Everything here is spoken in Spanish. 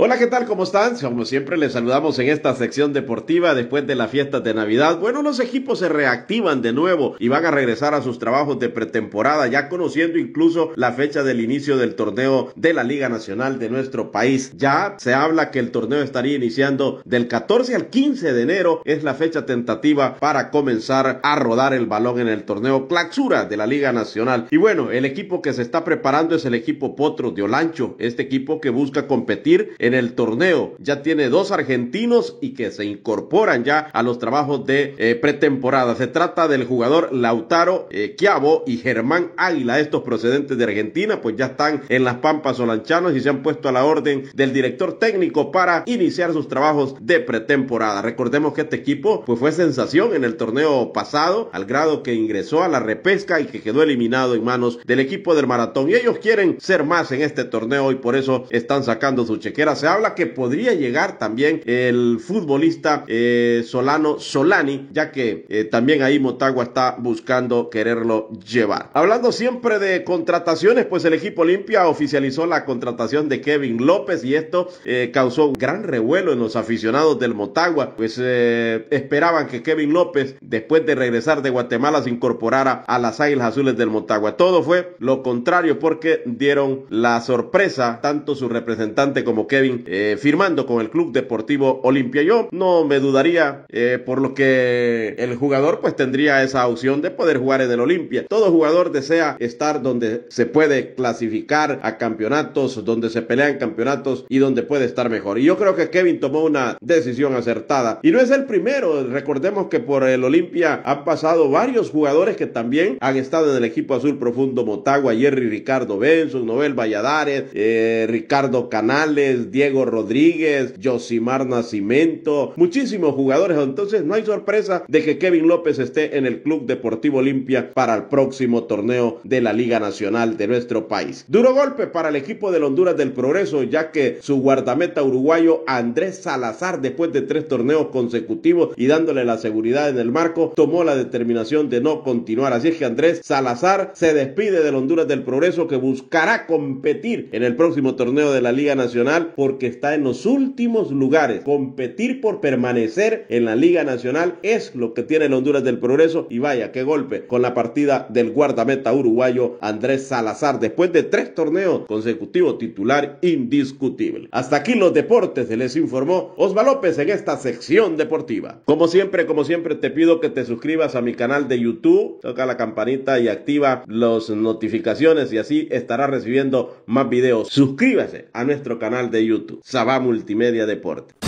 Hola, ¿qué tal? ¿Cómo están? Como siempre les saludamos en esta sección deportiva después de las fiestas de Navidad. Bueno, los equipos se reactivan de nuevo y van a regresar a sus trabajos de pretemporada, ya conociendo incluso la fecha del inicio del torneo de la Liga Nacional de nuestro país. Ya se habla que el torneo estaría iniciando del 14 al 15 de enero, es la fecha tentativa para comenzar a rodar el balón en el torneo Claxura de la Liga Nacional. Y bueno, el equipo que se está preparando es el equipo Potro de Olancho, este equipo que busca competir en en el torneo. Ya tiene dos argentinos y que se incorporan ya a los trabajos de eh, pretemporada. Se trata del jugador Lautaro Chiavo eh, y Germán Águila, estos procedentes de Argentina, pues ya están en las Pampas Olanchanos y se han puesto a la orden del director técnico para iniciar sus trabajos de pretemporada. Recordemos que este equipo pues fue sensación en el torneo pasado, al grado que ingresó a la repesca y que quedó eliminado en manos del equipo del maratón. Y ellos quieren ser más en este torneo y por eso están sacando sus chequeras se habla que podría llegar también el futbolista eh, Solano Solani, ya que eh, también ahí Motagua está buscando quererlo llevar. Hablando siempre de contrataciones, pues el equipo Olimpia oficializó la contratación de Kevin López y esto eh, causó un gran revuelo en los aficionados del Motagua, pues esperaban que Kevin López, después de regresar de Guatemala, se incorporara a las Águilas Azules del Motagua. Todo fue lo contrario porque dieron la sorpresa tanto su representante como Kevin eh, firmando con el Club Deportivo Olimpia. Yo no me dudaría, eh, por lo que el jugador pues tendría esa opción de poder jugar en el Olimpia. Todo jugador desea estar donde se puede clasificar a campeonatos, donde se pelean campeonatos y donde puede estar mejor. Y yo creo que Kevin tomó una decisión acertada. Y no es el primero, recordemos que por el Olimpia han pasado varios jugadores que también han estado en el equipo azul profundo Motagua, Jerry Ricardo Benson, Noel Valladares, eh, Ricardo Canales, Diego Rodríguez, Josimar Nacimento, muchísimos jugadores. Entonces no hay sorpresa de que Kevin López esté en el Club Deportivo Olimpia para el próximo torneo de la Liga Nacional de nuestro país. Duro golpe para el equipo del Honduras del Progreso, ya que su guardameta uruguayo Andrés Salazar, después de tres torneos consecutivos y dándole la seguridad en el marco, tomó la determinación de no continuar. Así es que Andrés Salazar se despide del Honduras del Progreso que buscará competir en el próximo torneo de la Liga Nacional porque está en los últimos lugares. Competir por permanecer en la Liga Nacional es lo que tiene Honduras del Progreso. Y vaya, qué golpe con la partida del guardameta uruguayo Andrés Salazar, después de tres torneos consecutivos titular indiscutible. Hasta aquí los deportes, se les informó Osva López en esta sección deportiva. Como siempre, como siempre, te pido que te suscribas a mi canal de YouTube, toca la campanita y activa las notificaciones y así estarás recibiendo más videos. Suscríbase a nuestro canal de YouTube. Sabá Multimedia Deporte.